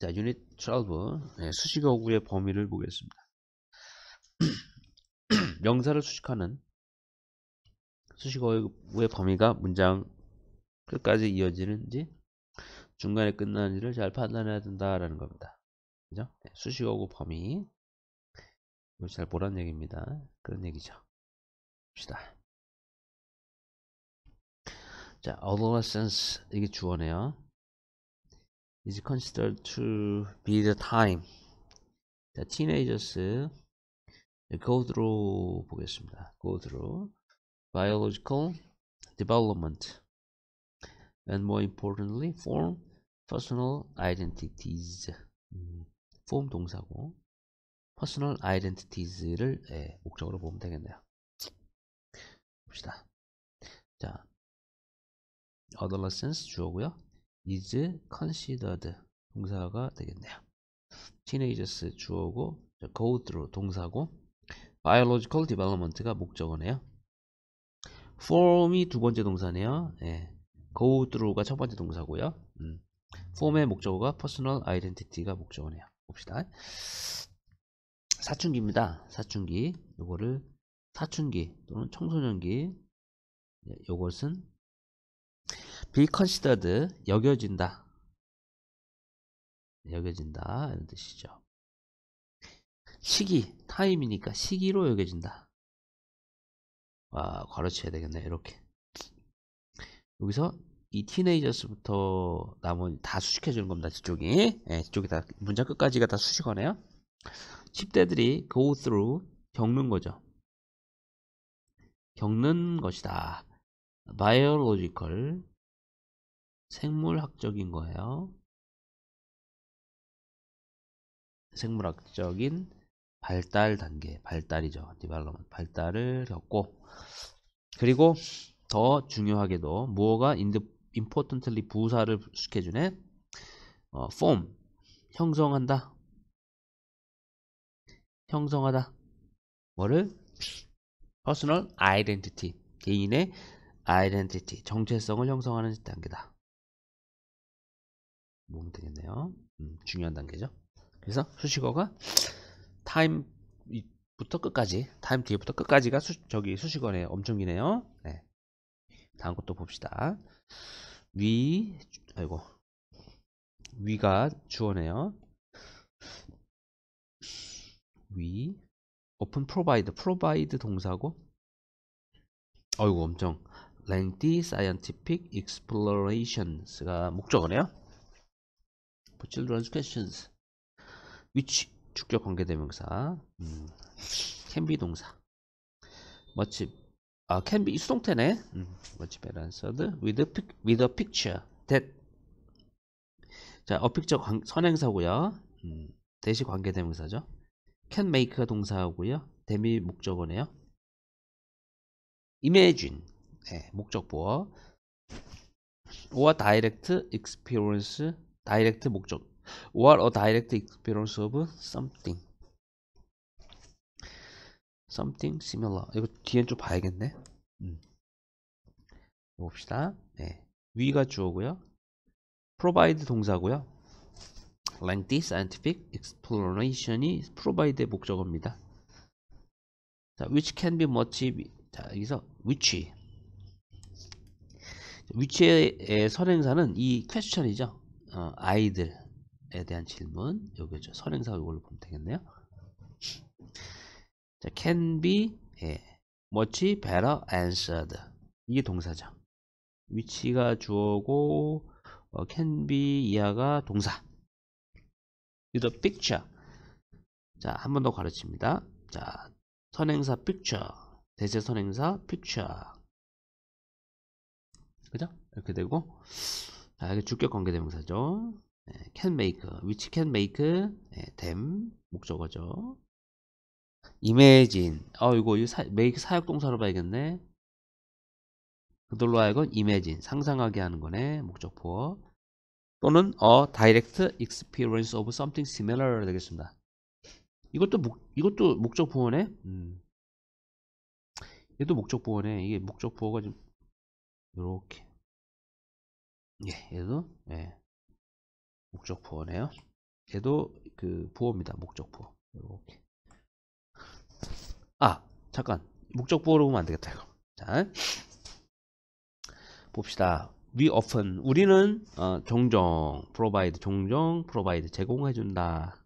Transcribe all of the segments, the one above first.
자, 유닛 12. 네, 수식 어구의 범위를 보겠습니다. 명사를 수식하는 수식 어구의 범위가 문장 끝까지 이어지는지 중간에 끝나는지를 잘 판단해야 된다라는 겁니다. 그죠? 네, 수식 어구 범위. 이걸 잘 보란 얘기입니다. 그런 얘기죠. 봅시다. 자, adolescence 이게 주어네요. is considered to be the time that e e n a g e r s go through 보겠습니다. go through biological development and more importantly form personal identities 음, form 동사고 personal identities를 예, 목적으로 보면 되겠네요. 봅시다. 자, adolescence 주어고요. is considered 동사가 되겠네요. teenagers 주어고 go through 동사고 biological development가 목적어네요. form이 두 번째 동사네요. 예. go through가 첫 번째 동사고요. 음. form의 목적어가 personal identity가 목적어네요. 봅시다. 사춘기입니다. 사춘기. 요거를 사춘기 또는 청소년기. 요것은 be considered 여겨진다. 여겨진다 이런 뜻이죠. 시기, 타임이니까 시기로 여겨진다. 아, 가르쳐야 되겠네. 이렇게. 여기서 이 티네이저스부터 나머지 다 수식해 주는 겁니다. 뒤쪽이. 예, 뒤쪽이 다 문장 끝까지가 다 수식어네요. 10대들이 go through 겪는 거죠. 겪는 것이다. biological 생물학적인 거예요. 생물학적인 발달 단계, 발달이죠. 디발로먼 발달을 겪고 그리고 더 중요하게도 무어가 인드 임포턴트리 부사를 수식해주네. 어, form 형성한다. 형성하다. 뭐를? personal identity 개인의 identity 정체성을 형성하는 단계다. 보면 되겠네요. 음, 중요한 단계죠. 그래서 수식어가 타임부터 끝까지, 타임 뒤에부터 끝까지가 수, 저기 수식어네 엄청 기네요. 네. 다음 것도 봅시다. 위, 아이고. 위가 주어네요. 위, 오픈 프로바이드, 프로바이드 동사고, 어이구 엄청 lengthy scientific explorations가 목적어네요. for children's questions which 주격 관계대명사 음. can be 동사 멋집 아 can be 수동태네 음. 멋집 answered with a, with a picture that 자 a picture 관, 선행사고요 음. 대시 관계대명사죠 can make가 동사하고요 대미 목적어네요 imagine 네, 목적보어 or direct experience 다이렉트 목적 What a direct experience of something Something similar 이거 뒤엔 좀 봐야겠네 음. 봅시다 네. 위가 주어고요 provide 동사고요 lengthy scientific explanation이 provide의 목적어입니다 자, which can be much 자, 여기서 which 위치의 선행사는 이 퀘스천이죠 어, 아이들에 대한 질문 여기죠 선행사 요걸로 보면 되겠네요 자, can be 예, much better answered 이게 동사죠 위치가 주어고 어, can be 이하가 동사 the picture 자한 번 더 가르칩니다 자 선행사 picture 대체 선행사 picture 그죠? 이렇게 되고 자, 아, 이게 주격 관계대명사죠. 네, can make, which can make, 네, them, 목적어죠. imagine, 어, 이거, 이 사, make 사역동사로 봐야겠네. 그들로 하여금 imagine, 상상하게 하는 거네, 목적포. 또는 a 어, direct experience of something similar 되겠습니다. 이것도 목, 이것도 목적 부호네. 음. 것도 목적 부호네. 이게 목적 부호가 좀 이렇게 예, 얘도 예, 목적 부호네요. 얘도 그 부호입니다. 목적 부호. 이렇게. 아, 잠깐. 목적 부호로 보면 안 되겠다 이거. 자, 봅시다. We often 우리는 어, 종종 provide 종종 provide 제공해 준다.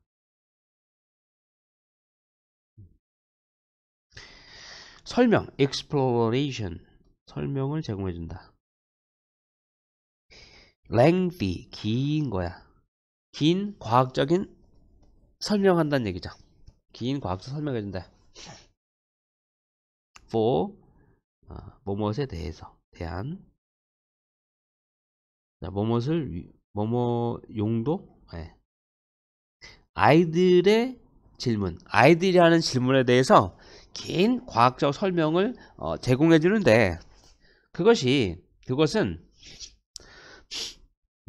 설명 exploration 설명을 제공해 준다. lengthy 긴 거야. 긴 과학적인 설명한다는 얘기죠. 긴 과학적 설명해준다. for 어, 아, 뭐뭇에 대해서 대한 자, 뭐뭇을 뭐뭐 용도 네. 예. 아이들의 질문 아이들이 하는 질문에 대해서 긴 과학적 설명을 어, 제공해 주는데 그것이 그것은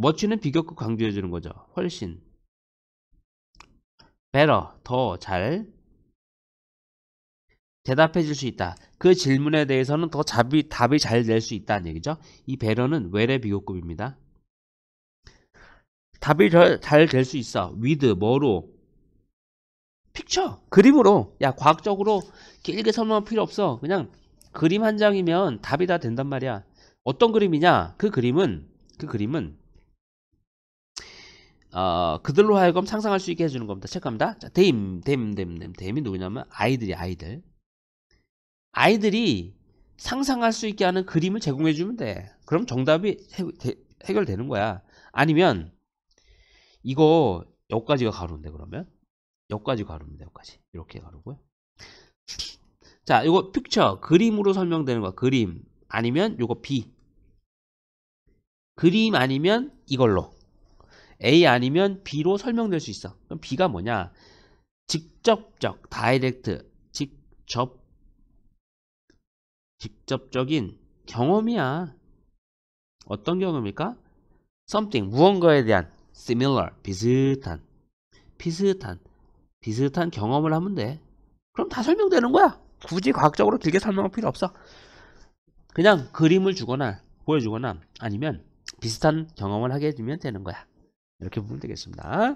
멋지는 비교급 강조해 주는 거죠. 훨씬. better, 더 잘. 대답해 줄 수 있다. 그 질문에 대해서는 더 답이, 답이 잘낼 수 있다는 얘기죠. 이 배려는 외래 비교급입니다. 답이 잘 될 수 있어. with, 뭐로? 픽처, 그림으로. 야, 과학적으로 길게 설명할 필요 없어. 그냥 그림 한 장이면 답이 다 된단 말이야. 어떤 그림이냐? 그 그림은, 그 그림은 어, 그들로 하여금 상상할 수 있게 해주는 겁니다. 체크합니다. 자, 데임, 데임, 데임, 데임. 데임이 누구냐면 아이들이 아이들. 아이들이 상상할 수 있게 하는 그림을 제공해 주면 돼. 그럼 정답이 해, 대, 해결되는 거야. 아니면 이거 여기까지가 가로인데 그러면 여기까지 가루입니다. 여기까지 이렇게 가로고요 자, 이거 픽처 그림으로 설명되는 거야. 그림 아니면 이거 비. 그림 아니면 이걸로. A 아니면 B로 설명될 수 있어. 그럼 B가 뭐냐? 직접적, 다이렉트, 직접, 직접적인 경험이야. 어떤 경험일까? something, 무언가에 대한 similar, 비슷한, 비슷한, 비슷한 경험을 하면 돼. 그럼 다 설명되는 거야. 굳이 과학적으로 길게 설명할 필요 없어. 그냥 그림을 주거나 보여주거나 아니면 비슷한 경험을 하게 해주면 되는 거야. 이렇게 보면 되겠습니다.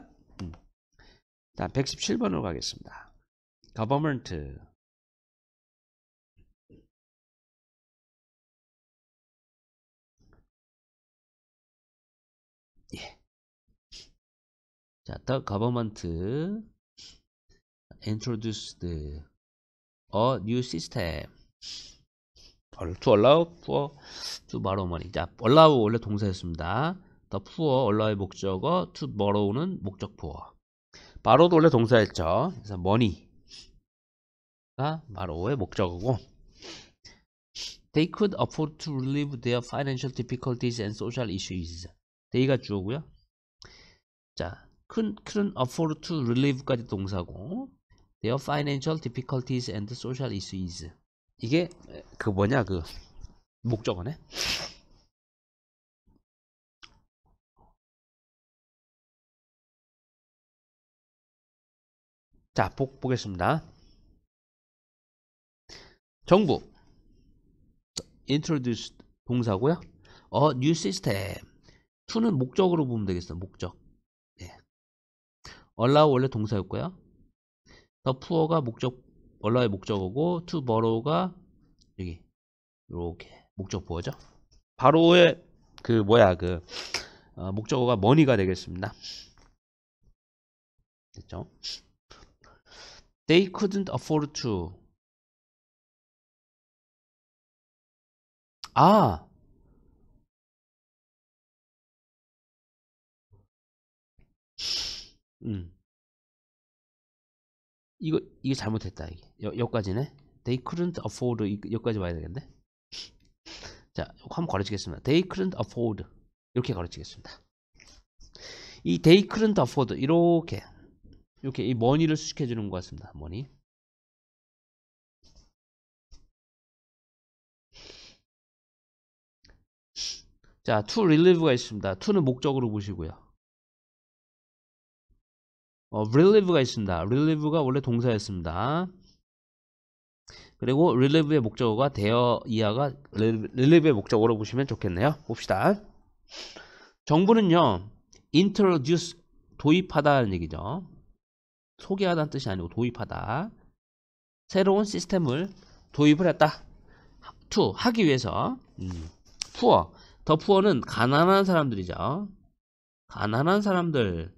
다음 117번으로 가겠습니다. government 예. 자, the government introduced a new system to allow for to borrow money. 자, allow 원래 동사였습니다. The poor 원래의 목적어, to borrow는 목적보어. borrow도 원래 동사였죠. 그래서 money가 borrow의 목적어고 They could afford to relieve their financial difficulties and social issues. they가 주어고요. 자, c o u l d afford to relieve까지 동사고 their financial difficulties and social issues. 이게 그 뭐냐 그 목적어네. 자, 복 보겠습니다. 정부 i n t r o d u c e 동사고요. 어, new system. to는 목적으로 보면 되겠어. 목적. 네. allow 원래 동사였고요. 더 pu어가 목적 allow의 목적어고 to borrow가 여기 이렇게 목적 부어죠. 바로의 그 뭐야 그 어, 목적어가 머니가 되겠습니다. 됐죠? They couldn't afford to. 아! 음. 이거, 이게 잘못했다. 이게. 여, 여기까지네. They couldn't afford. 이, 여기까지 와야 되겠네. 자, 한번 걸어주겠습니다. They couldn't afford. 이렇게 걸어주겠습니다. 이 they couldn't afford. 이렇게. 이렇게 이 머니를 수식해 주는 것 같습니다. 머니. 자, to relieve가 있습니다. to는 목적으로 보시고요. 어, relieve가 있습니다. relieve가 원래 동사였습니다. 그리고 relieve의 목적어가 대어 이하가 relieve의 목적어로 보시면 좋겠네요. 봅시다. 정부는요, introduce 도입하다는 얘기죠. 소개하다는 뜻이 아니고 도입하다. 새로운 시스템을 도입을 했다. 투 하기 위해서 음. 어더 p 어는 가난한 사람들이죠. 가난한 사람들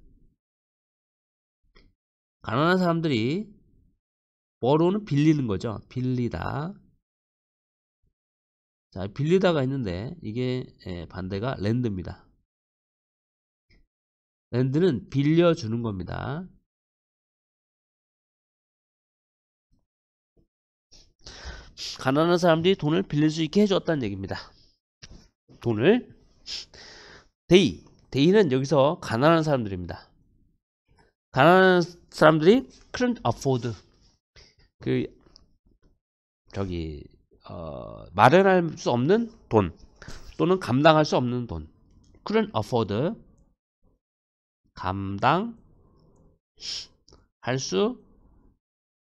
가난한 사람들이 뭐로는 빌리는 거죠. 빌리다. 자, 빌리다가 있는데 이게 예, 반대가 랜드입니다. 랜드는 빌려주는 겁니다. 가난한 사람들이 돈을 빌릴 수 있게 해줬다는 얘기입니다. 돈을 데이 데이는 여기서 가난한 사람들입니다. 가난한 사람들이 couldn't afford 그 저기 어, 마련할 수 없는 돈 또는 감당할 수 없는 돈 couldn't afford 감당할 수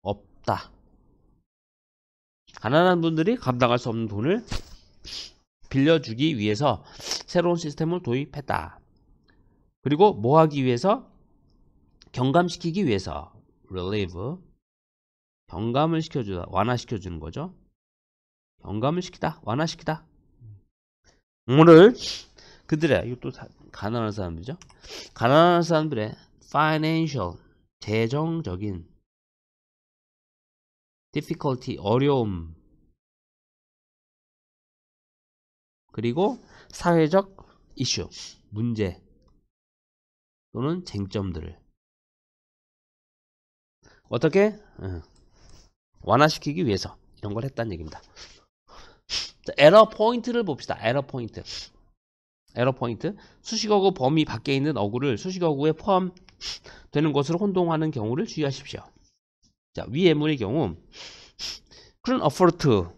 없다 가난한 분들이 감당할 수 없는 돈을 빌려주기 위해서 새로운 시스템을 도입했다. 그리고 뭐 하기 위해서? 경감시키기 위해서 relieve 경감을 시켜주다 완화시켜주는 거죠. 경감을 시키다 완화시키다. 오늘 그들의 이것도 가난한 사람들이죠. 가난한 사람들의 financial 재정적인 difficulty 어려움 그리고 사회적 이슈 문제 또는 쟁점들을 어떻게 어, 완화시키기 위해서 이런 걸 했다는 얘기입니다. 자, 에러 포인트를 봅시다. 에러 포인트. 에러 포인트. 수식어구 범위 밖에 있는 어구를 수식어구에 포함되는 것으로 혼동하는 경우를 주의하십시오. 자, 위의문의 경우 그런 어포르트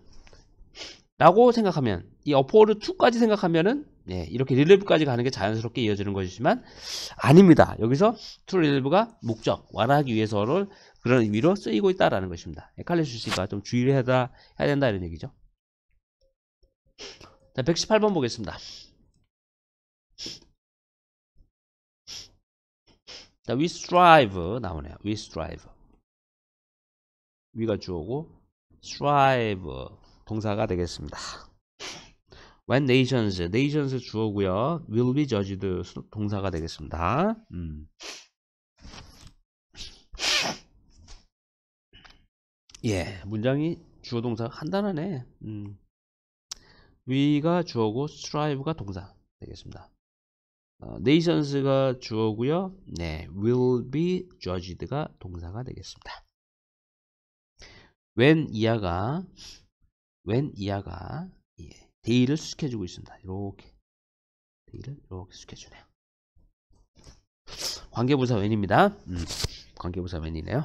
라고 생각하면 이 어포르 2까지 생각하면은 예, 이렇게 릴레이브까지 가는 게 자연스럽게 이어지는 것이지만 아닙니다. 여기서 to 릴레이브가 목적 완화하기 위해서를 그런 의미로 쓰이고 있다라는 것입니다. 칼갈려시가좀 주의를 해야, 해야 된다 이런 얘기죠. 자, 118번 보겠습니다. 자, we strive 나오네요. we strive. 위가 주어고 strive 동사가 되겠습니다. When nations, nations 주어고요. Will be judged 동사가 되겠습니다. 음. 예, 문장이 주어 동사 간단하네. 음. 위가 주어고 strive가 동사 되겠습니다. 어, nations가 주어고요. 네, will be judged가 동사가 되겠습니다. 웬 이하가 웬 이하가 예, 데이를 수식해주고 있습니다. 이렇게 데이를 이렇게 수식해주네요. 관계부사 웬입니다. 음, 관계부사 웬이네요.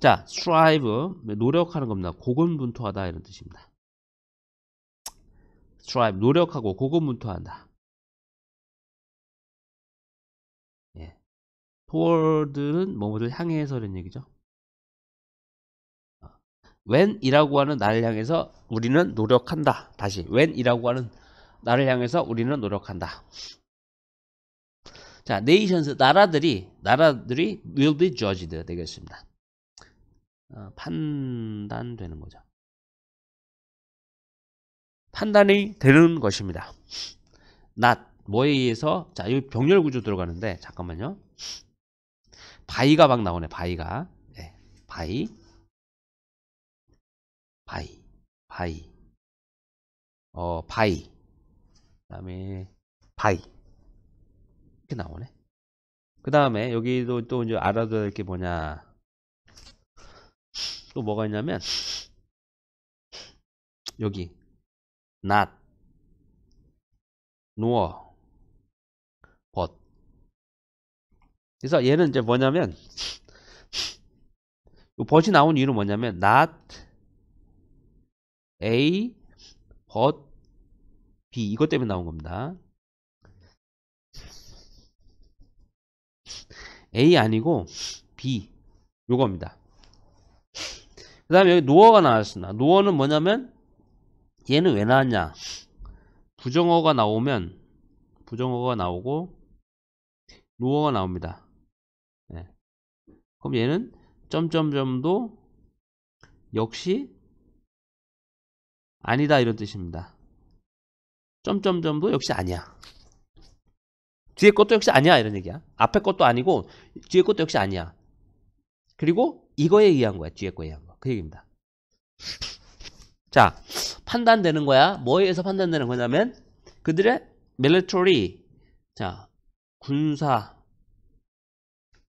자, strive 노력하는 겁니다. 고군분투하다 이런 뜻입니다. strive 노력하고 고군분투한다. t o w a r d 는 뭐뭐를 향해서라는 얘기죠. when이라고 하는 나를 향해서 우리는 노력한다. 다시 when이라고 하는 나를 향해서 우리는 노력한다. 자, nations 나라들이 나라들이 will be judged 되겠습니다. 어, 판단되는 거죠. 판단이 되는 것입니다. not 뭐에 의해서 자, 이 병렬 구조 들어가는데 잠깐만요. 바이가 막 나오네 바이가 네, 바이 바이 바이 어 바이 그 다음에 바이 이렇게 나오네 그 다음에 여기도 또 이제 알아둬야 될 게 뭐냐 또 뭐가 있냐면 여기 not 누워 그래서 얘는 이제 뭐냐면 벗이 나온 이유는 뭐냐면 not a but b 이것 때문에 나온 겁니다. a 아니고 b 요겁니다. 그 다음에 여기 노어가 나왔습니다. 노어는 뭐냐면 얘는 왜 나왔냐 부정어가 나오면 부정어가 나오고 노어가 나옵니다. 그럼 얘는 점점점도 역시 아니다 이런 뜻입니다. 점점점도 역시 아니야. 뒤에 것도 역시 아니야 이런 얘기야. 앞에 것도 아니고 뒤에 것도 역시 아니야. 그리고 이거에 의한 거야. 뒤에 거에 의한 거. 그 얘기입니다. 자, 판단되는 거야. 뭐에 의해서 판단되는 거냐면 그들의 밀리터리 자, 군사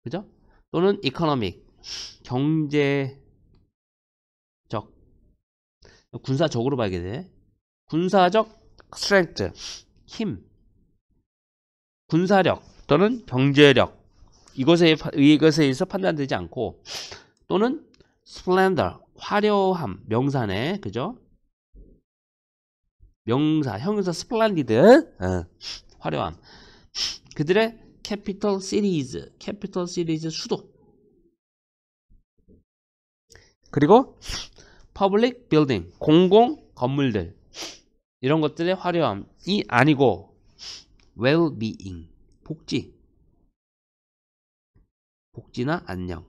그죠? 또는 이 c 노믹 경제적 군사적으로 봐야 돼 군사적 스트 r 트 n 힘 군사력 또는 경제력 이것에 이것에 의해서 판단되지 않고 또는 splendor 화려함 명사네 그죠 명사 형용사 splendid 어, 화려함 그들의 캐피털 시리즈, 캐피털 시리즈 수도. 그리고 퍼블릭 빌딩, 공공 건물들 이런 것들의 화려함이 아니고 well-being, 복지, 복지나 안녕,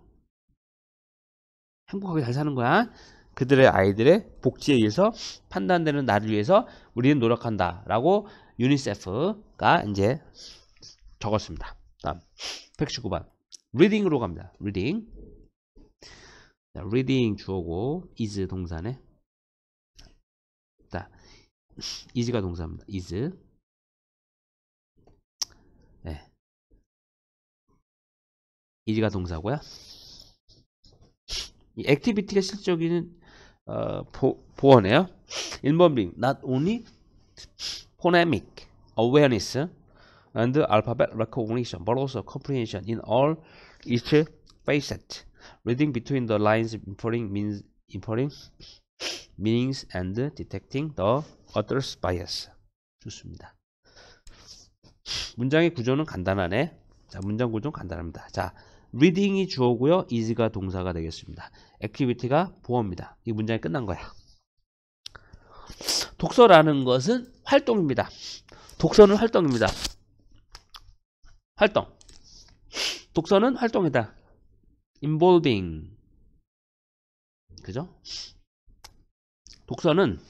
행복하게 잘 사는 거야. 그들의 아이들의 복지에 의해서 판단되는 나를 위해서 우리는 노력한다. 라고 유니세프가 이제 적었습니다. 다음 119번 reading으로 갑니다. reading 자, reading 주어고 is 동사네. 자, is가 동사입니다. is 네. is가 동사고요. 이 activity가 실적인 어, 보, 보어네요. 1번 빙 not only phonemic awareness and alphabet recognition, but also comprehension in all its facets. Reading between the lines, inferring means inferring meanings and detecting the other's bias. 좋습니다. 문장의 구조는 간단하네. 자, 문장 구조는 간단합니다. 자, reading이 주어고요. is가 동사가 되겠습니다. activity가 보어입니다. 이 문장이 끝난 거야. 독서라는 것은 활동입니다. 독서는 활동입니다. 활동. 독서는 활동이다. involving. 그죠? 독서는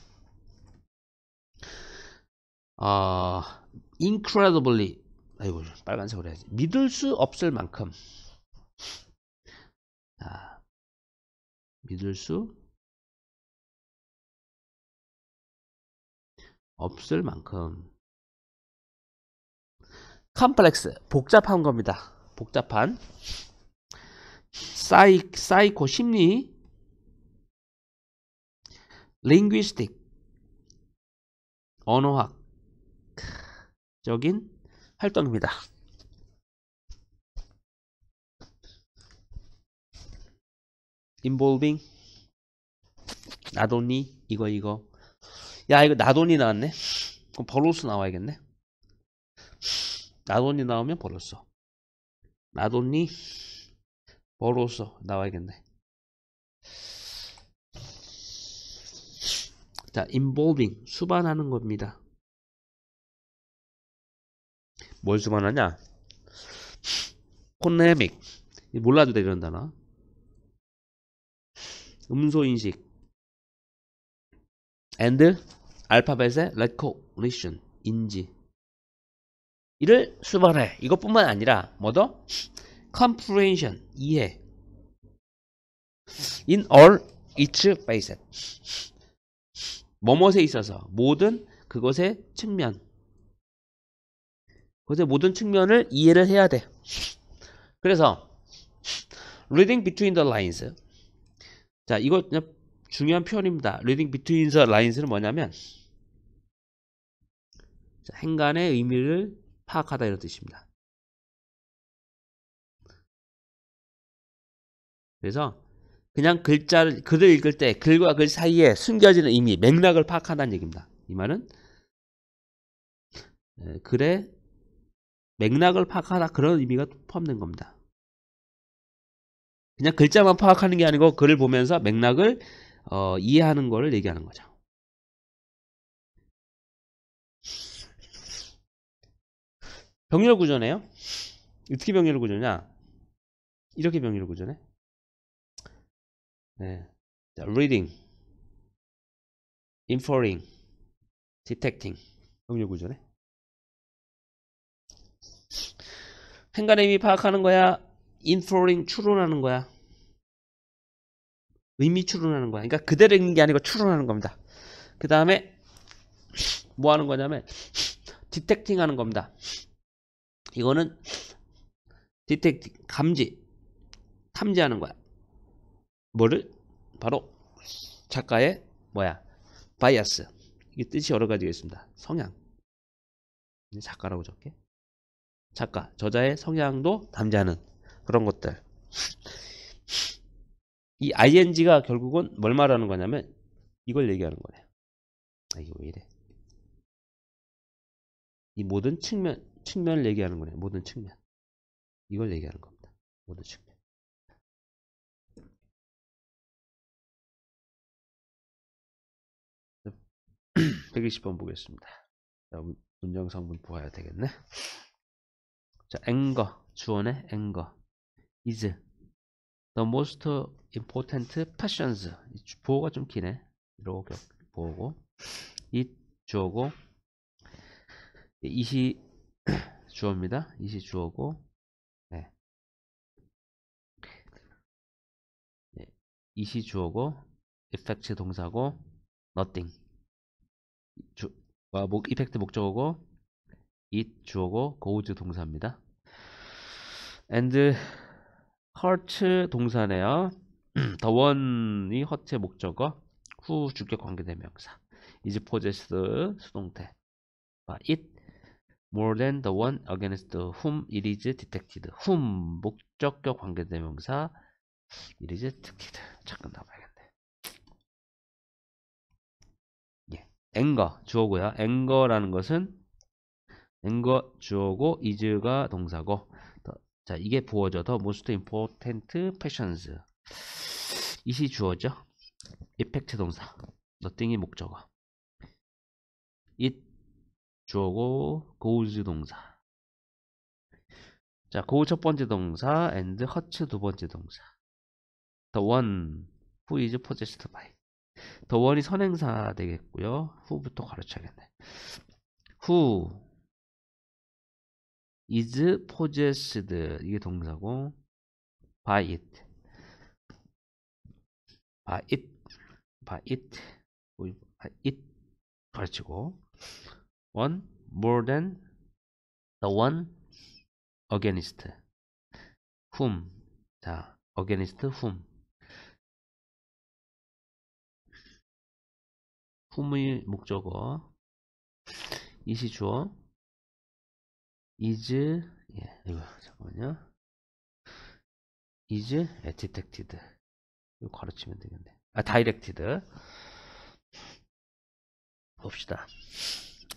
어, incredibly 아이고 빨간색으로 해야지 믿을 수 없을 만큼 아, 믿을 수 없을 만큼 컴플렉스 복잡한 겁니다. 복잡한 사이 사이코 심리 링귀스틱 언어학적인 활동입니다. involving 나돈이 이거 이거 야 이거 나돈이 나왔네 그럼 버로스 나와야겠네 나돈이 나오면 벌었어. 나돈이 벌었어. 나와야겠네. 자, involving 수반하는 겁니다. 뭘 수반하냐? 코네믹 몰라도 돼 이런 단어. 음소 인식. and 알파벳의 recognition 인지. 이를 수반해. 이것뿐만 아니라 뭐더? comprehension 이해. in all its facet. 뭐뭇에 있어서 모든 그것의 측면. 그것의 모든 측면을 이해를 해야 돼. 그래서 reading between the lines. 자, 이거 중요한 표현입니다. reading between the lines는 뭐냐면 행간의 의미를 파악하다 이런 뜻입니다. 그래서 그냥 글자를 글을 읽을 때 글과 글 사이에 숨겨지는 의미, 맥락을 파악한다는 얘기입니다. 이 말은 글의 맥락을 파악하다 그런 의미가 포함된 겁니다. 그냥 글자만 파악하는 게 아니고 글을 보면서 맥락을 어, 이해하는 것을 얘기하는 거죠. 병렬 구조네요. 어떻게 병렬 구조냐? 이렇게 병렬 구조네. 네. 자, reading, inferring, detecting 병렬 구조네. 행간의 의미 파악하는 거야? inferring 추론하는 거야? 의미 추론하는 거야. 그러니까 그대로 읽는 게 아니고 추론하는 겁니다. 그 다음에 뭐 하는 거냐면 디텍팅 하는 겁니다. 이거는 디텍 감지 탐지하는 거야. 뭐를? 바로 작가의 뭐야? 바이아스. 이게 뜻이 여러 가지가 있습니다. 성향. 작가라고 적게. 작가, 저자의 성향도 담지하는 그런 것들. 이 ing가 결국은 뭘 말하는 거냐면 이걸 얘기하는 거네요. 아, 이게 왜 이래? 이 모든 측면, 측면을 얘기하는 거네요. 모든 측면. 이걸 얘기하는 겁니다. 모든 측면. 120번 보겠습니다. 자, 문정성분 보아야 되겠네. 자, 앵거. 주원의 앵거. g e r is the most important passions. 보호가 좀 기네. 이렇게 보호고. 이 주어고. 이시 주어입니다. 이시 주어고 네. 네. 이시 주어고 이펙트 동사고 nothing 주, 와, 아, 목, e f f 목적어고 it 주어고 goes 동사입니다. and hurt 동사네요. 더 원이 허트의 목적어 후 주격 관계대명사 이즈 포제스 수동태 와, 아, it more than the one against whom it is detected. whom 목적격 관계대명사 it is detected. 잠깐 나봐야겠네. 예. anger 주어고요. anger라는 것은 anger 주어고 is가 동사고 자 이게 부어져 더 most important passions 이시 주어죠. effect 동사 nothing이 목적어 it 주어고 goes 동사 자 go 첫 번째 동사 and hutch 두 번째 동사 the one who is possessed by the one이 선행사 되겠고요 who부터 가르쳐야겠네 who is possessed 이게 동사고 by it by it by it by it 가르치고 one more than the one against whom 자 against whom whom의 목적어 이시 주어 is 예 이거 잠깐만요 is detected 이거 가르치면 되겠네 아 directed 봅시다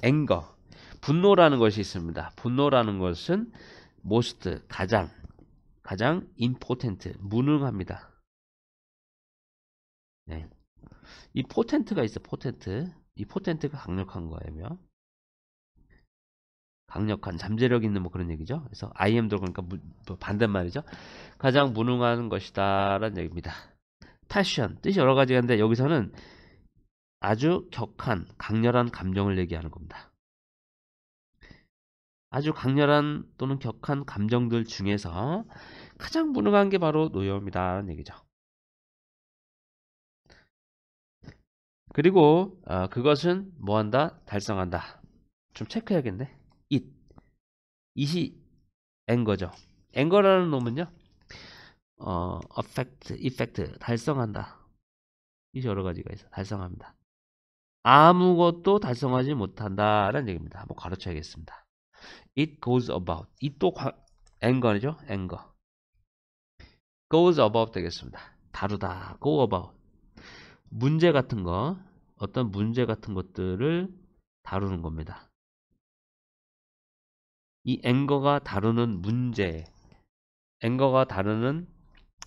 anger. 분노라는 것이 있습니다. 분노라는 것은 most 가장 가장 important 무능합니다. 네. 이포텐트가 있어 포텐트. 이포텐트가 강력한 거예요. 강력한 잠재력 있는 뭐 그런 얘기죠. 그래서 I am도 그러니까 뭐 반대말이죠. 가장 무능한 것이다라는 얘기입니다. 패션 뜻이 여러 가지가 있는데 여기서는 아주 격한, 강렬한 감정을 얘기하는 겁니다. 아주 강렬한 또는 격한 감정들 중에서 가장 무능한 게 바로 노여움이다는 얘기죠. 그리고 어, 그것은 뭐한다? 달성한다. 좀 체크해야겠네. it. 이시 앵거죠. 앵거라는 놈은요. 어, affect, effect, 달성한다. 이 여러 가지가 있어. 달성합니다. 아무것도 달성하지 못한다라는 얘기입니다. 한번 가르쳐야겠습니다. It goes about. 이또 앵거죠? 앵거. goes about 되겠습니다. 다루다. go about. 문제 같은 거, 어떤 문제 같은 것들을 다루는 겁니다. 이 앵거가 다루는 문제, 앵거가 다루는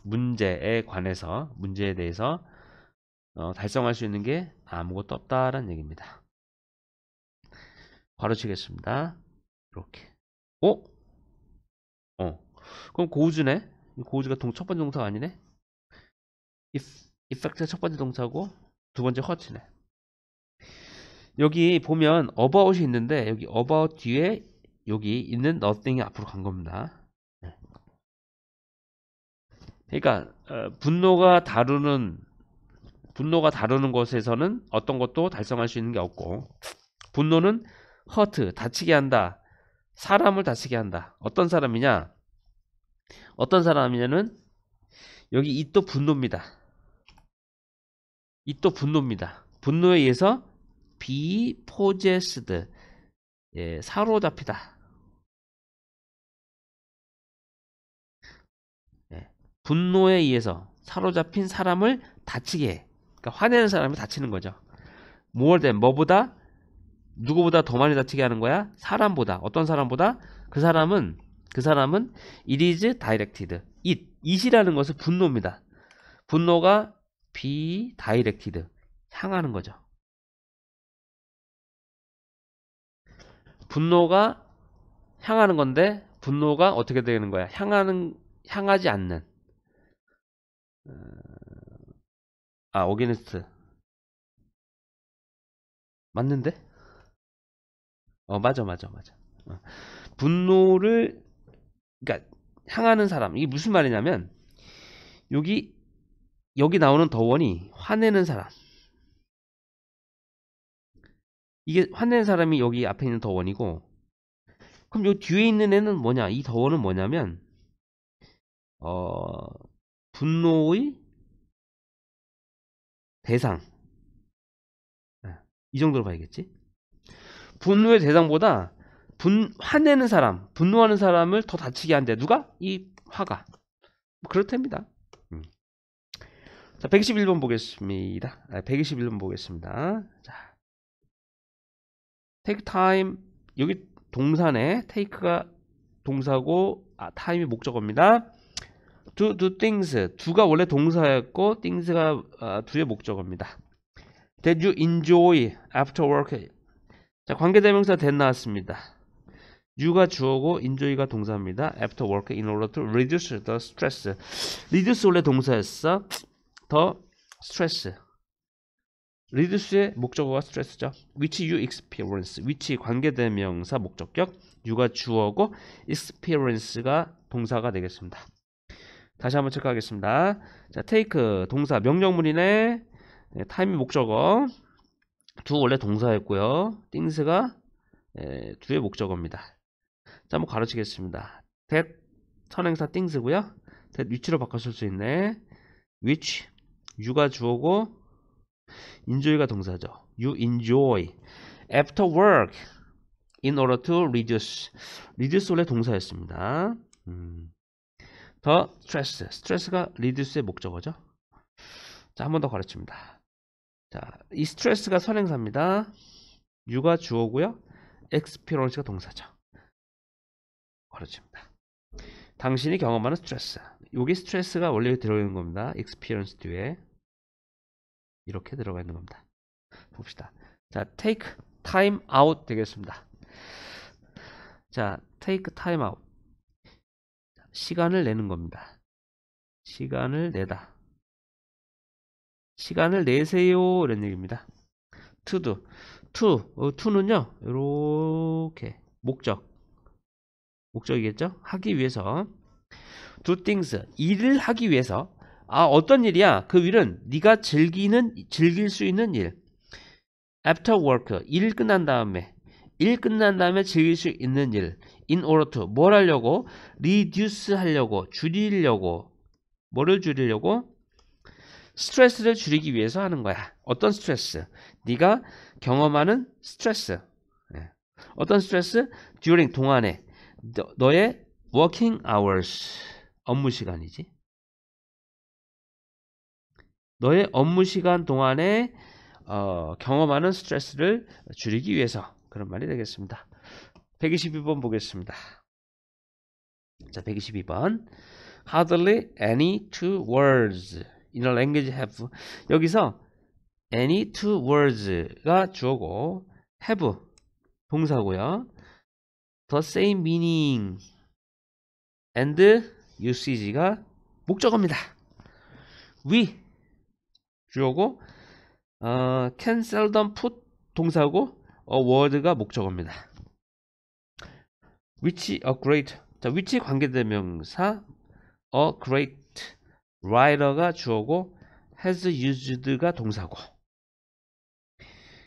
문제에 관해서, 문제에 대해서 어, 달성할 수 있는 게 아무것도 없다라는 얘기입니다. 바로 치겠습니다. 이렇게. 어? 어. 그럼 고우즈네? 고우즈가 동, 첫 번째 동사가 아니네? if, effect가 첫 번째 동사고, 두 번째 hot네. 여기 보면 about이 있는데, 여기 about 뒤에 여기 있는 nothing이 앞으로 간 겁니다. 네. 그러니까, 어, 분노가 다루는 분노가 다루는 것에서는 어떤 것도 달성할 수 있는 게 없고 분노는 허트 다치게 한다 사람을 다치게 한다 어떤 사람이냐 어떤 사람이냐는 여기 이 또 분노입니다 이 또 분노입니다 분노에 의해서 비 포제스드 예, 사로잡히다 예, 분노에 의해서 사로잡힌 사람을 다치게 그러니까 화내는 사람이 다치는 거죠. 무얼 r e 뭐보다 누구보다 더 많이 다치게 하는 거야? 사람보다 어떤 사람보다 그 사람은 그 사람은 it is directed. it it이라는 것은 분노입니다. 분노가 be directed 향하는 거죠. 분노가 향하는 건데 분노가 어떻게 되는 거야? 향하는 향하지 않는 아 어게인스트 맞는데? 어 맞아 맞아 맞아 어. 분노를 그러니까 향하는 사람 이게 무슨 말이냐면 여기 여기 나오는 더원이 화내는 사람 이게 화내는 사람이 여기 앞에 있는 더원이고 그럼 요 뒤에 있는 애는 뭐냐 이 더원은 뭐냐면 어 분노의 대상 아, 이 정도로 봐야겠지 분노의 대상보다 분 화내는 사람 분노하는 사람을 더 다치게 한대 누가 이 화가 뭐 그렇답니다 음. 자 121번 보겠습니다 121번 아, 보겠습니다 자 take time 여기 동산에 take가 동사고 아, t i 이 목적어입니다 do, do things. do가 원래 동사였고 things가 아, do의 목적어입니다. Did you enjoy after work? 자, 관계대명사 did 나왔습니다. you가 주어고 enjoy가 동사입니다. after work in order to reduce the stress. reduce 원래 동사였어. 더 스트레스. reduce의 목적어가 스트레스죠. which you experience. which 관계대명사 목적격 you가 주어고 experience가 동사가 되겠습니다. 다시 한번 체크하겠습니다. 자, take 동사 명령문이네. 네, 예, 타임 목적어. 두 원래 동사였고요. things가 예, 두의 목적어입니다. 자, 한번 가르치겠습니다. that 선행사 things고요. that 위치로 바꿨을 수 있네. which 유가 주어고 enjoy가 동사죠. you enjoy after work in order to reduce reduce 원래 동사였습니다. 음. 더 스트레스. 스트레스가 리듀스의 목적어죠. 자, 한 번 더 가르칩니다. 자, 이 스트레스가 선행사입니다. 유가 주어고요. 엑스피런스가 동사죠. 가르칩니다. 당신이 경험하는 스트레스. 여기 스트레스가 원래 들어있는 겁니다. 엑스피 e r i 뒤에 이렇게 들어가 있는 겁니다. 봅시다. 자, 테이크 타임 아웃 되겠습니다. 자, 테이크 타임 아웃 시간을 내는 겁니다. 시간을 내다. 시간을 내세요. 이런 얘기입니다. to do. to. 어, to는요, 이렇게. 목적. 목적이겠죠? 하기 위해서. do things. 일을 하기 위해서. 아, 어떤 일이야? 그 일은 네가 즐기는, 즐길 수 있는 일. after work. 일 끝난 다음에. 일 끝난 다음에 즐길 수 있는 일. in order to 뭘 하려고 reduce 하려고 줄이려고 뭐를 줄이려고 스트레스를 줄이기 위해서 하는 거야. 어떤 스트레스? 네가 경험하는 스트레스. 예. 어떤 스트레스? during 동안에 너, 의 working hours 업무 시간이지. 너의 업무 시간 동안에 어, 경험하는 스트레스를 줄이기 위해서 그런 말이 되겠습니다. 122번 보겠습니다. 자, 122번. Hardly any two words in a language have 여기서 any two words가 주어고 have 동사고요. The same meaning and usage가 목적어입니다. we 주어고 어, can seldom put 동사고 a word가 목적어입니다. which a great 자 which 관계대명사 a great writer가 주어고 has used가 동사고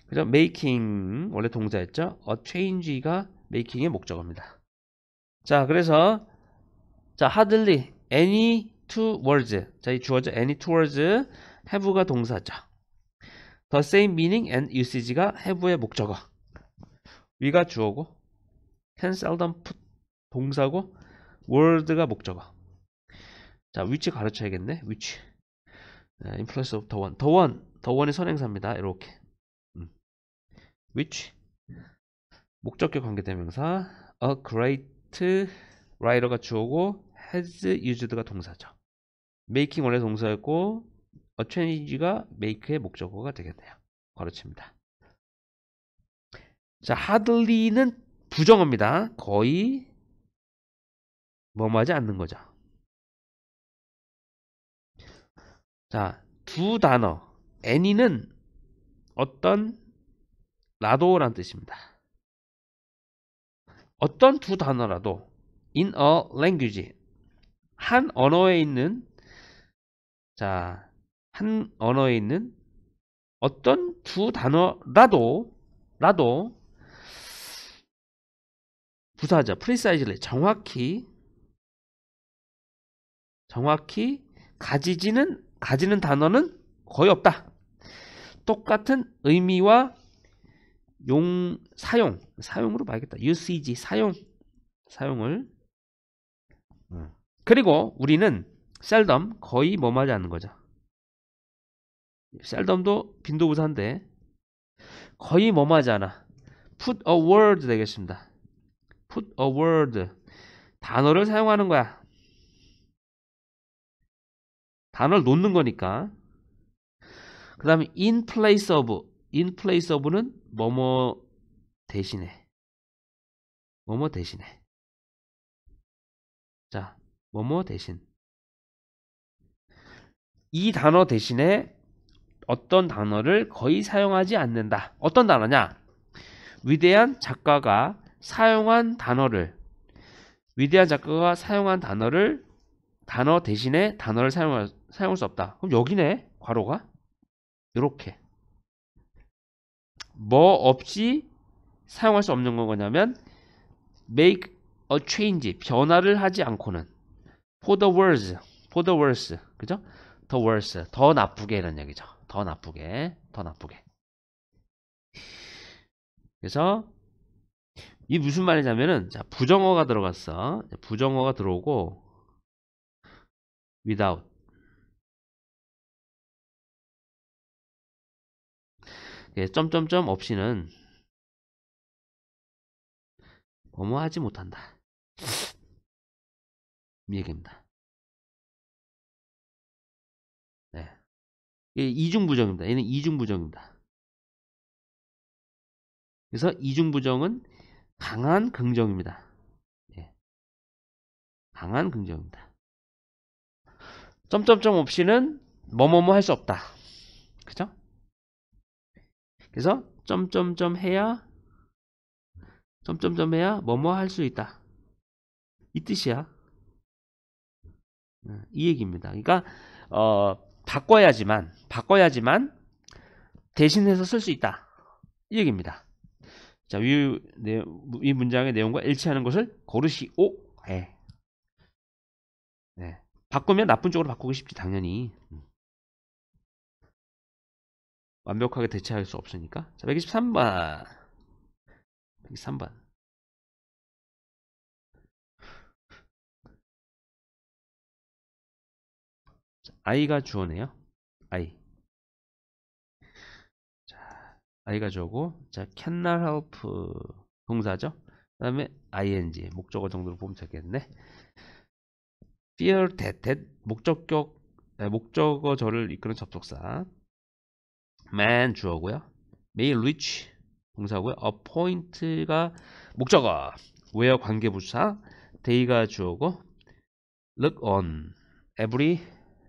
그죠 making 원래 동사였죠 a change가 making의 목적어입니다 자 그래서 자 hardly any two words 자이 주어죠 any two words have가 동사죠 the same meaning and usage가 have의 목적어 위가 주어고 can seldom put 동사고 world가 목적어. 자, 위치 가르쳐야겠네. 위치. 네, influence of the one. the one. the one이 선행사입니다. 이렇게. 음. which 목적격 관계대명사 a great writer가 주어고 has used가 동사죠. making 원래 동사였고 a change가 make의 목적어가 되겠네요. 가르칩니다. 자, hardly는 부정합니다. 거의 뭐뭐하지 않는 거죠. 자, 두 단어. any는 어떤 라도란 뜻입니다. 어떤 두 단어라도 in a language 한 언어에 있는 자, 한 언어에 있는 어떤 두 단어라도 라도 부사자 프리사이즈를 정확히 정확히 가지지는 가지는 단어는 거의 없다. 똑같은 의미와 용 사용 사용으로 봐야겠다. usage 사용 사용을 음. 그리고 우리는 셀덤 거의 뭐하지 않는 거죠. 셀덤도 빈도부사인데 거의 뭐하지 않아. put a word 되겠습니다. put a word 단어를 사용하는 거야. 단어를 놓는 거니까. 그 다음에 in place of in place of는 뭐뭐 대신에 뭐뭐 대신에 자 뭐뭐 대신 이 단어 대신에 어떤 단어를 거의 사용하지 않는다 어떤 단어냐 위대한 작가가 사용한 단어를 위대한 작가가 사용한 단어를 단어 대신에 단어를 사용할, 사용할 수 없다. 그럼 여기네. 괄호가. 이렇게. 뭐 없이 사용할 수 없는 건 뭐냐면 make a change 변화를 하지 않고는 for the worse for the worse 그죠? the worse 더 나쁘게 이런 얘기죠. 더 나쁘게 더 나쁘게. 그래서 이 무슨 말이냐면은 자, 부정어가 들어갔어. 부정어가 들어오고 without 예, 점점점 없이는 어뭐 하지 못한다. 이 얘기입니다. 네. 이중부정입니다. 얘는 이중부정입니다. 그래서 이중부정은 강한 긍정입니다. 예. 강한 긍정입니다. 점점점 없이는 뭐뭐뭐 할 수 없다. 그죠? 그래서 점점점 해야 점점점 해야 뭐뭐 할 수 있다. 이 뜻이야. 예, 이 얘기입니다. 그러니까 어, 바꿔야지만 바꿔야지만 대신해서 쓸 수 있다. 이 얘기입니다. 자, 위, 네, 이 문장의 내용과 일치하는 것을 고르시오. 네. 네. 바꾸면 나쁜 쪽으로 바꾸고 싶지, 당연히. 음. 완벽하게 대체할 수 없으니까. 자, 123번. 123번. 아이가 주어네요. 아이. 아이가 저고 자 can not help 동사죠 그 다음에 ing 목적어 정도로 보면 되겠네 fear that, that 목적격 네, 목적어 저를 이끄는 접속사 man 주어고요 may reach 동사고요 appoint가 목적어 where 관계부사 day가 주어고 look on every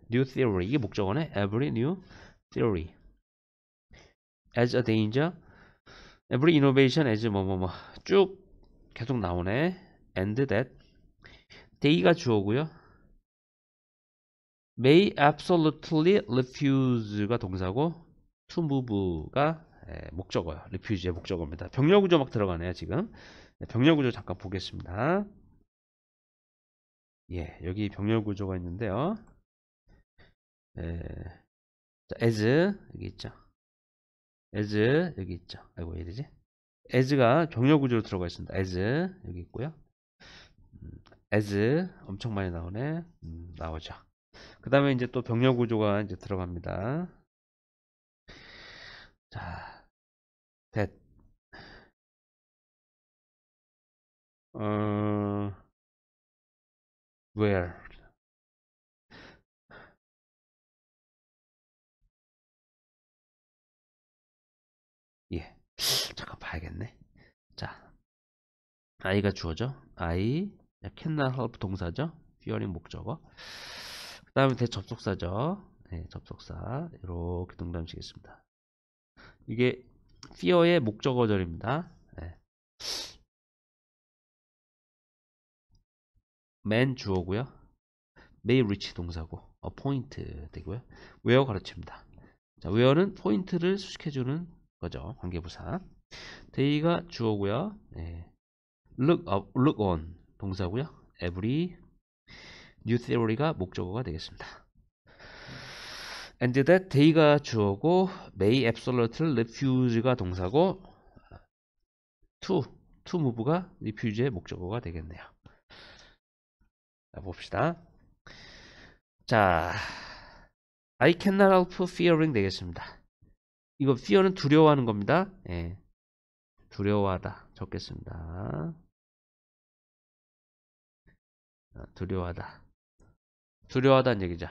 new theory 이게 목적어네 every new theory as a danger every innovation as 뭐뭐뭐 뭐, 뭐, 쭉 계속 나오네 and that day가 주어고요 may absolutely refuse가 동사고 to move가 예, 목적어요 refuse의 목적어입니다 병렬구조 막 들어가네요 지금 네, 병렬구조 잠깐 보겠습니다 예 여기 병렬구조가 있는데요 에, 예, 자, as 여기 있죠 as 여기 있죠. 아이고 왜 이러지? as가 경력 구조로 들어가 있습니다. as 여기 있고요. 음, as 엄청 많이 나오네. 음, 나오죠. 그 다음에 이제 또 병력 구조가 이제 들어갑니다. 자, that 어, where 잠깐 봐야겠네. 자, I가 주어죠. I 캔날 헐프 동사죠. fearing 목적어. 그 다음에 대접속사죠. 네, 접속사 이렇게 동그시겠습니다 이게 fear의 목적어절입니다. 네. m 주어고요. may reach 동사고 a point 되고요. where 가르칩니다. 자, where는 포인트를 수식해주는 거죠. 관계부사. they가 주어고요. 예. look up, look on 동사고요. every new theory가 목적어가 되겠습니다. and that they가 주어고 may absolutely refuse가 동사고 to to move가 refuse의 목적어가 되겠네요. 자, 봅시다. 자, I cannot help fearing 되겠습니다. 이거 fear는 두려워하는 겁니다. 예. 두려워하다 적겠습니다. 아, 두려워하다. 두려워하다는 얘기죠.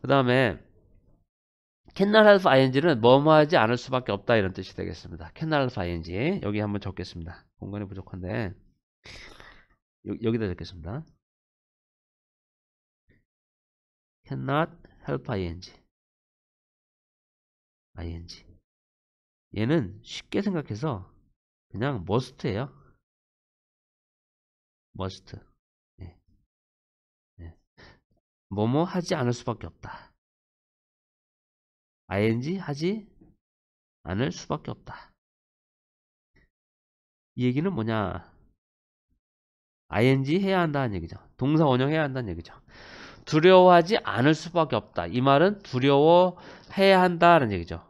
그 다음에 cannot help ing는 뭐뭐하지 않을 수밖에 없다 이런 뜻이 되겠습니다. cannot help ing 여기 한번 적겠습니다. 공간이 부족한데 여, 기다 적겠습니다. cannot help ing ing. 얘는 쉽게 생각해서 그냥 머스트에요 머스트. 네. 네. 뭐뭐 하지 않을 수밖에 없다. ing 하지 않을 수밖에 없다. 이 얘기는 뭐냐? ing 해야 한다는 얘기죠. 동사 원형 해야 한다는 얘기죠. 두려워하지 않을 수밖에 없다. 이 말은 두려워해야 한다는 얘기죠.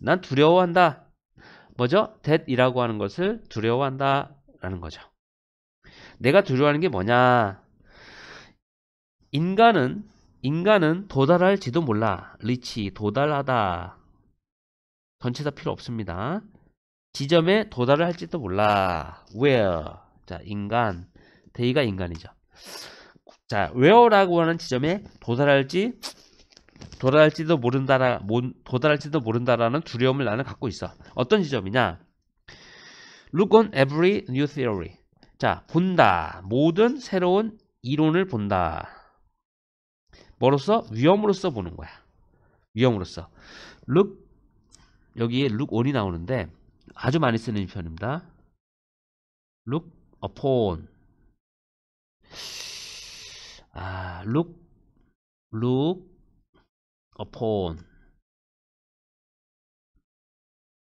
난 두려워한다. 뭐죠? that이라고 하는 것을 두려워한다라는 거죠. 내가 두려워하는 게 뭐냐? 인간은 인간은 도달할지도 몰라. 리치 도달하다. 전체 다 필요 없습니다. 지점에 도달을 할지도 몰라. where 자 인간 데이가 인간이죠. 자, w h 라고 하는 지점에 도달할지 도달할지도 모른다라 도달할지도 모른다라는 두려움을 나는 갖고 있어. 어떤 지점이냐? Look on every new theory. 자, 본다. 모든 새로운 이론을 본다. 뭐로서 위험으로서 보는 거야. 위험으로서. Look 여기에 look on이 나오는데 아주 많이 쓰는 표현입니다. Look upon 아, look, look upon.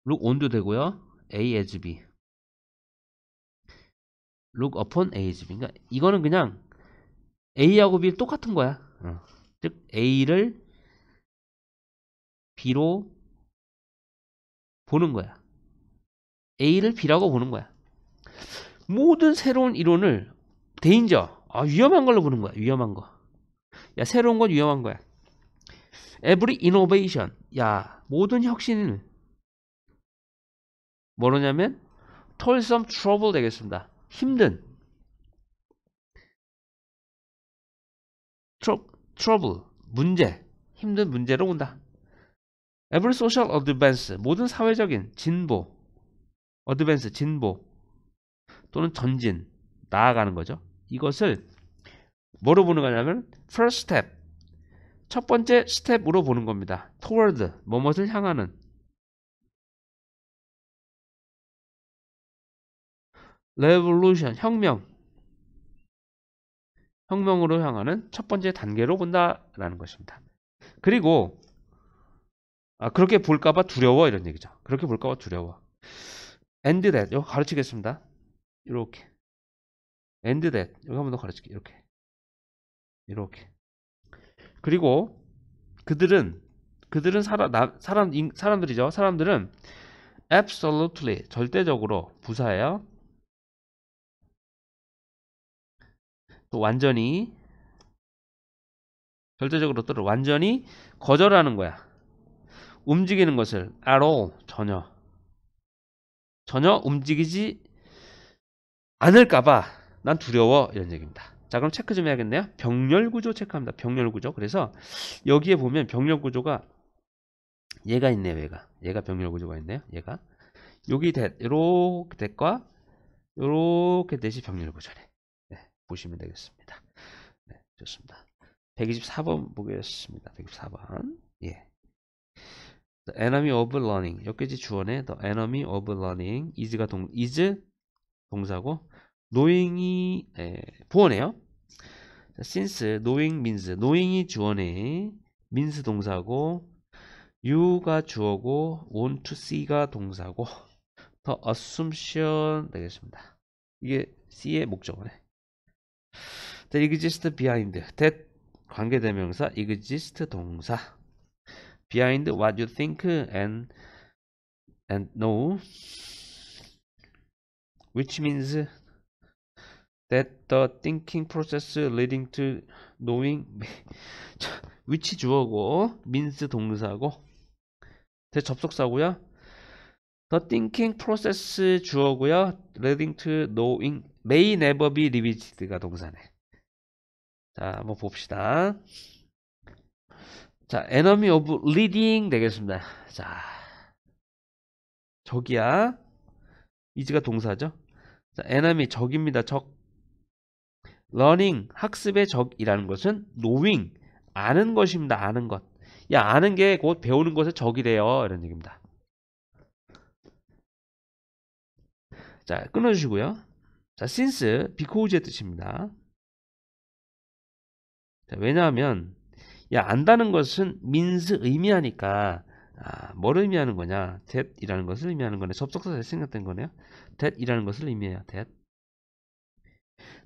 look on도 되고요. A as B. look upon A as B. 그러니까 이거는 그냥 A하고 B 똑같은 거야. 어. 즉 A를 B로 보는 거야. A를 B라고 보는 거야. 모든 새로운 이론을 데인저 아, 위험한 걸로 보는 거야. 위험한 거. 야, 새로운 건 위험한 거야. Every innovation. 야, 모든 혁신은 뭐냐면 toilsome trouble 되겠습니다. 힘든 트러, 트러블 문제 힘든 문제로 온다. Every social advance 모든 사회적인 진보 advance 진보 또는 전진 나아가는 거죠. 이것을 뭐로 보는 거냐면 first step 첫 번째 스텝으로 보는 겁니다. toward 뭐뭇을 향하는 revolution 혁명 혁명으로 향하는 첫 번째 단계로 본다라는 것입니다. 그리고 아, 그렇게 볼까봐 두려워 이런 얘기죠. 그렇게 볼까봐 두려워. and that 이거 가르치겠습니다. 이렇게 and that 여기 한번더 가르칠게 이렇게 이렇게 그리고 그들은 그들은 사람 나, 사람 인, 사람들이죠 사람들은 absolutely 절대적으로 부사예요 또 완전히 절대적으로 또는 완전히 거절하는 거야 움직이는 것을 at all 전혀 전혀 움직이지 않을까봐 난 두려워 이런 얘기입니다. 자 그럼 체크 좀 해야겠네요. 병렬 구조 체크합니다. 병렬 구조. 그래서 여기에 보면 병렬 구조가 얘가 있네요. 얘가 얘가 병렬 구조가 있네요. 얘가 여기 대 이렇게 대과 이렇게 대시 병렬 구조네. 네, 보시면 되겠습니다. 네, 좋습니다. 124번 보겠습니다. 124번. 예. The enemy of learning. 여기까지 주어네. The enemy of learning. is가 동, is 동사고 knowing이 에, 부원해요. since knowing means knowing이 주어네 means 동사고 you가 주어고 want to see가 동사고 the assumption 되겠습니다. 이게 C의 목적어네. The exist behind that 관계대명사 exist 동사 behind what you think and and know which means that the thinking process leading to knowing 위치 주어고 means 동사고 대 접속사고요. The thinking process 주어고요. leading to knowing may never be revisited가 동사네. 자, 한번 봅시다. 자, enemy of leading 되겠습니다. 자, 적이야. 이즈가 동사죠. 자, enemy 적입니다. 적 러닝 학습의 적이라는 것은 노윙 아는 것입니다. 아는 것. 야 아는 게 곧 배우는 것의 적이래요. 이런 얘기입니다. 자 끊어주시고요. 자 since because의 뜻입니다. 자, 왜냐하면 야 안다는 것은 means 의미하니까 아, 뭘 의미하는 거냐? that이라는 것을 의미하는 거네. 접속사에 생각된 거네요. that이라는 것을 의미해요. that.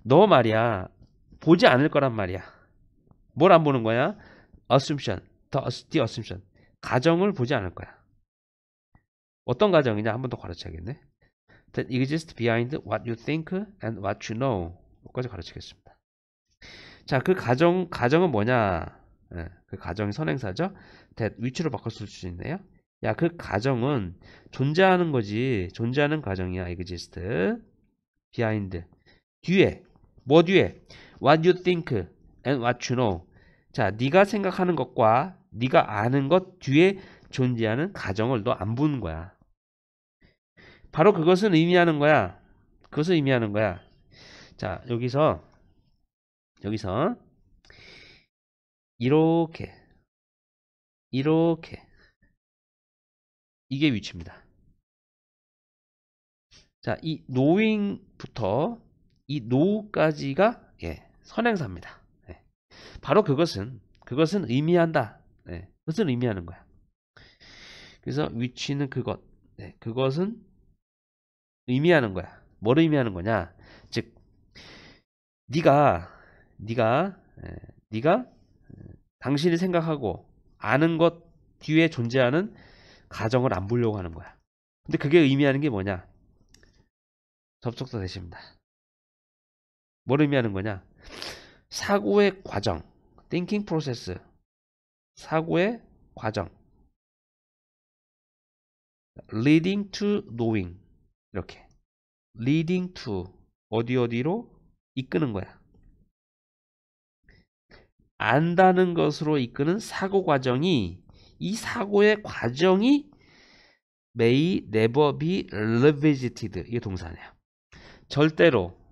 너 말이야. 보지 않을 거란 말이야. 뭘 안 보는 거야? assumption. The, the assumption. 가정을 보지 않을 거야. 어떤 가정이냐? 한 번 더 가르쳐야겠네. That exists behind what you think and what you know. 여기까지 가르치겠습니다. 자, 그 가정, 가정은 뭐냐? 네, 그 가정이 선행사죠? that 위치로 바꿨을 수 있네요. 야, 그 가정은 존재하는 거지. 존재하는 가정이야. exist. behind. 뒤에 뭐 뒤에 what you think and what you know 자 네가 생각하는 것과 네가 아는 것 뒤에 존재하는 가정을 너안 부는 거야 바로 그것은 의미하는 거야 그것을 의미하는 거야 자 여기서 여기서 이렇게 이렇게 이게 위치입니다 자이노잉부터 이 노우까지가 예, 선행사입니다. 예. 바로 그것은 그것은 의미한다. 예, 그것은 의미하는 거야. 그래서 위치는 그것, 예, 그것은 의미하는 거야. 뭘 의미하는 거냐? 즉, 네가 네가 예, 네가 예, 당신이 생각하고 아는 것 뒤에 존재하는 가정을 안 보려고 하는 거야. 근데 그게 의미하는 게 뭐냐? 접속도 되십니다. 뭘 의미하는 거냐? 사고의 과정, thinking process. 사고의 과정. leading to knowing. 이렇게. leading to 어디 어디로 이끄는 거야. 안다는 것으로 이끄는 사고 과정이 이 사고의 과정이 may never be revisited. 이게 동사네요. 절대로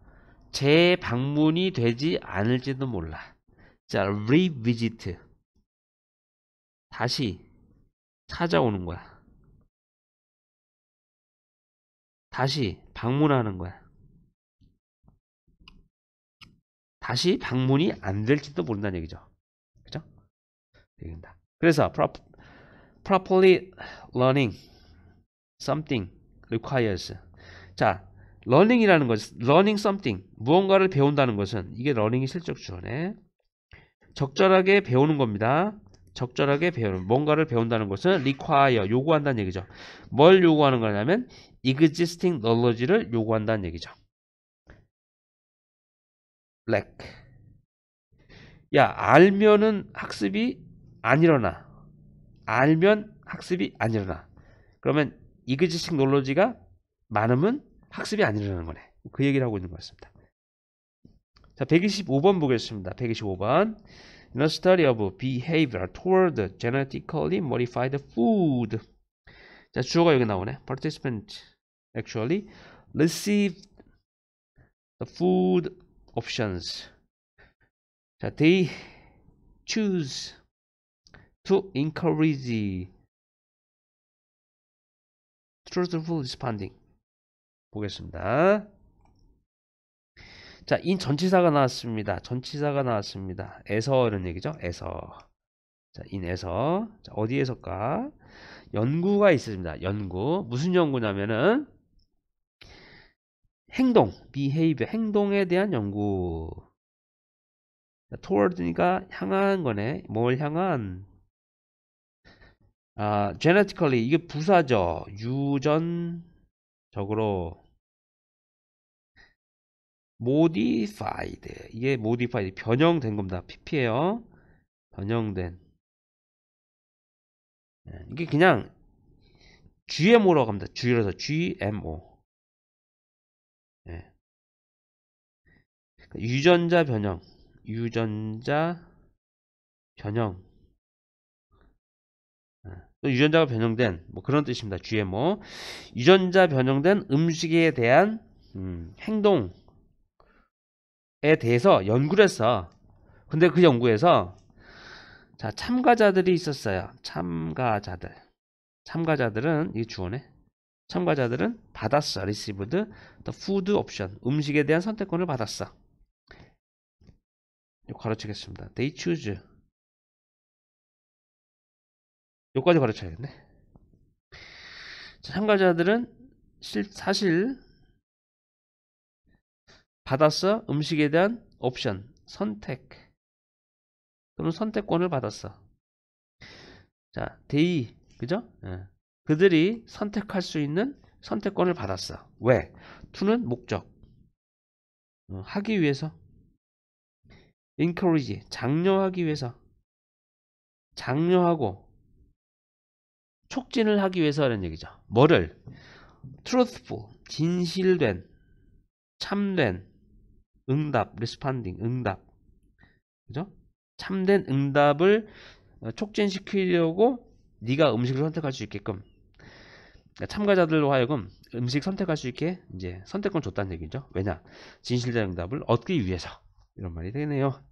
재방문이 되지 않을지도 몰라. 자, revisit. 다시 찾아오는 거야. 다시 방문하는 거야. 다시 방문이 안 될지도 모른다는 얘기죠. 그죠? 얘기입니다. 그래서 prop, properly learning something requires 자 러닝이라는 것은 러닝 썸띵 무언가를 배운다는 것은 이게 러닝이 실적 주어네. 적절하게 배우는 겁니다. 적절하게 배우는 뭔가를 배운다는 것은 require 요구한다는 얘기죠. 뭘 요구하는 거냐면 existing knowledge를 요구한다는 얘기죠. lack 야 알면은 학습이 안 일어나 알면 학습이 안 일어나 그러면 existing knowledge가 많으면 학습이 안 일어나는 거네. 그 얘기를 하고 있는 것 같습니다. 자, 125번 보겠습니다. 125번. In a study of behavior toward genetically modified food. 자, 주어가 여기 나오네. Participant actually received the food options. 자, they choose to encourage truthful responding. 보겠습니다. 자, 인 전치사가 나왔습니다. 전치사가 나왔습니다. 에서 이런 얘기죠. 에서. 자, 인에서. 자, 어디에서까? 연구가 있습니다. 연구. 무슨 연구냐면은 행동, behavior, 행동에 대한 연구. 자, toward니까 향한 거네. 뭘 향한? 아, genetically 이게 부사죠. 유전적으로 modified 이게 modified 변형된 겁니다. pp예요. 변형된 네, 이게 그냥 GMO라고 합니다. 줄여서 GMO 네. 그러니까 유전자 변형 유전자 변형 네, 또 유전자가 변형된 뭐 그런 뜻입니다. GMO 유전자 변형된 음식에 대한 음, 행동 에 대해서 연구를 했어. 근데 그 연구에서 자 참가자들이 있었어요. 참가자들. 참가자들은 이 주어네. 참가자들은 받았어. received the food option. 음식에 대한 선택권을 받았어. 요 가르치겠습니다. They choose. 요까지 가르쳐야겠네. 참가자들은 실, 사실 받았어. 음식에 대한 옵션, 선택. 또는 선택권을 받았어. 자, 데이. 그죠? 예. 그들이 선택할 수 있는 선택권을 받았어. 왜? 투는 목적. 어, 하기 위해서. encourage. 장려하기 위해서. 장려하고 촉진을 하기 위해서라는 얘기죠. 뭐를? truthful. 진실된. 참된. 응답, responding, 응답. 그죠? 참된 응답을 어, 촉진시키려고 네가 음식을 선택할 수 있게끔 그러니까 참가자들로 하여금 음식 선택할 수 있게 이제 선택권 줬다는 얘기죠. 왜냐? 진실된 응답을 얻기 위해서 이런 말이 되네요.